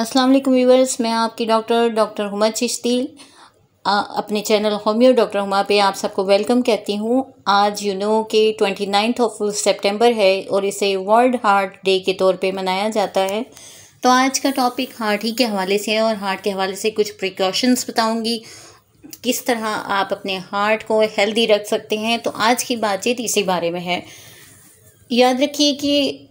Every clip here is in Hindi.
अस्सलाम वालेकुम व्यूवर्स मैं आपकी डॉक्टर डॉक्टर हुमा चिश्ती अपने चैनल होम्यो डॉक्टर हुमा पे आप सबको वेलकम कहती हूँ आज यूनो के ट्वेंटी नाइन्थ ऑफ सेप्टेम्बर है और इसे वर्ल्ड हार्ट डे के तौर पे मनाया जाता है तो आज का टॉपिक हार्ट ही के हवाले से है और हार्ट के हवाले से कुछ प्रिकॉशंस बताऊँगी किस तरह आप अपने हार्ट को हेल्दी रख सकते हैं तो आज की बातचीत इसी बारे में है याद रखिए कि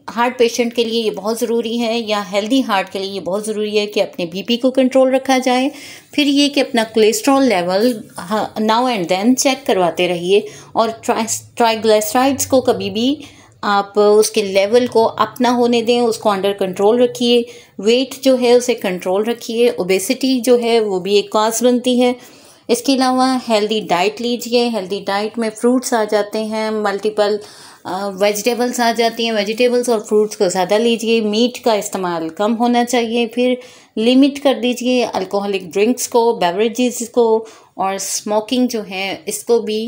हार्ट पेशेंट के लिए ये बहुत ज़रूरी है या हेल्दी हार्ट के लिए ये बहुत ज़रूरी है कि अपने बीपी को कंट्रोल रखा जाए फिर ये कि अपना cholesterol level now and then check करवाते रहिए और ट्राई ट्राइग्लिसराइड्स को कभी भी आप उसके लेवल को अपना होने दें उसको अंडर कंट्रोल रखिए वेट जो है उसे कंट्रोल रखिए ओबेसिटी जो है वो भी एक काज बनती है इसके अलावा हेल्दी डाइट लीजिए हेल्दी डाइट में फ्रूट्स आ जाते हैं मल्टीपल वेजिटेबल्स आ जाती हैं वेजिटेबल्स और फ्रूट्स को ज़्यादा लीजिए मीट का इस्तेमाल कम होना चाहिए फिर लिमिट कर दीजिए अल्कोहलिक ड्रिंक्स को बेवरेजेस को और स्मोकिंग जो है इसको भी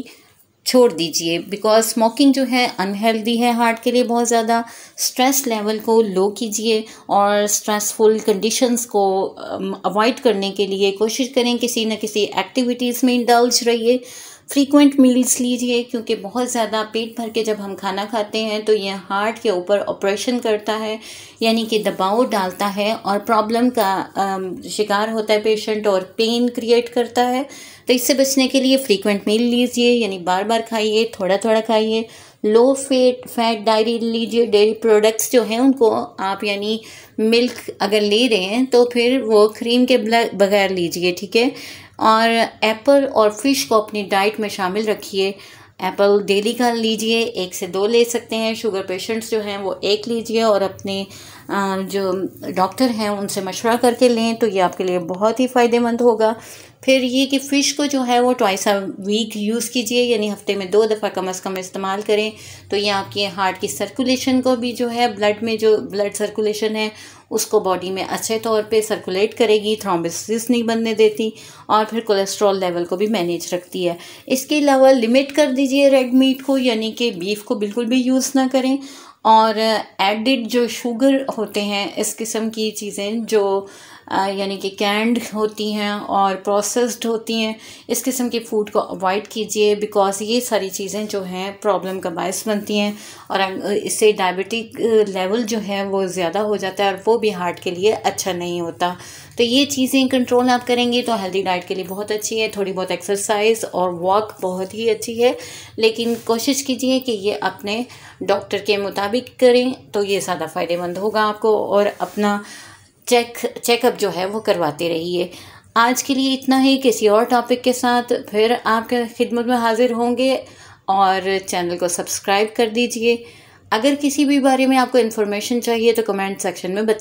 छोड़ दीजिए बिकॉज स्मोकिंग जो है अनहेल्दी है हार्ट के लिए बहुत ज़्यादा स्ट्रेस लेवल को लो कीजिए और स्ट्रेसफुल कंडीशंस को अवॉइड um, करने के लिए कोशिश करें किसी न किसी एक्टिविटीज़ में इंडल्ज रहिए फ्रीक्वेंट मील्स लीजिए क्योंकि बहुत ज़्यादा पेट भर के जब हम खाना खाते हैं तो यह हार्ट के ऊपर ऑपरेशन करता है यानी कि दबाव डालता है और प्रॉब्लम का शिकार होता है पेशेंट और पेन क्रिएट करता है तो इससे बचने के लिए फ्रीक्वेंट मील लीजिए यानी बार बार खाइए थोड़ा थोड़ा खाइए लो फेट फैट डायरी लीजिए डेयरी प्रोडक्ट्स जो हैं उनको आप यानी मिल्क अगर ले रहे हैं तो फिर वो क्रीम के बगैर लीजिए ठीक है और एप्पल और फ़िश को अपनी डाइट में शामिल रखिए एप्पल डेली का लीजिए एक से दो ले सकते हैं शुगर पेशेंट्स जो हैं वो एक लीजिए और अपने जो डॉक्टर हैं उनसे मशवरा करके लें तो ये आपके लिए बहुत ही फ़ायदेमंद होगा फिर ये कि फ़िश को जो है वो ट्वाइस अ वीक यूज़ कीजिए यानी हफ्ते में दो दफ़ा कम अज़ कम इस्तेमाल करें तो ये आपके हार्ट की सर्कुलेशन को भी जो है ब्लड में जो ब्लड सर्कुलेशन है उसको बॉडी में अच्छे तौर पे सर्कुलेट करेगी थ्रोम्बिसिस नहीं बनने देती और फिर कोलेस्ट्रॉल लेवल को भी मैनेज रखती है इसके अलावा लिमिट कर दीजिए रेड मीट को यानी कि बीफ को बिल्कुल भी यूज़ ना करें और एडिड जो शुगर होते हैं इस किस्म की चीज़ें जो यानी कि कैंड होती हैं और प्रोसेस्ड होती हैं इस किस्म के फूड को अवॉइड कीजिए बिकॉज ये सारी चीज़ें जो हैं प्रॉब्लम का बायस बनती हैं और इससे डायबिटिक लेवल जो है वो ज़्यादा हो जाता है और वो भी हार्ट के लिए अच्छा नहीं होता तो ये चीज़ें कंट्रोल आप करेंगे तो हेल्दी डाइट के लिए बहुत अच्छी है थोड़ी बहुत एक्सरसाइज और वॉक बहुत ही अच्छी है लेकिन कोशिश कीजिए कि ये अपने डॉक्टर के मुताबिक करें तो ये ज़्यादा फ़ायदेमंद होगा आपको और अपना चेक चेकअप जो है वो करवाते रहिए आज के लिए इतना ही किसी और टॉपिक के साथ फिर आपके खिदमत में हाजिर होंगे और चैनल को सब्सक्राइब कर दीजिए अगर किसी भी बारे में आपको इन्फॉर्मेशन चाहिए तो कमेंट सेक्शन में बताइए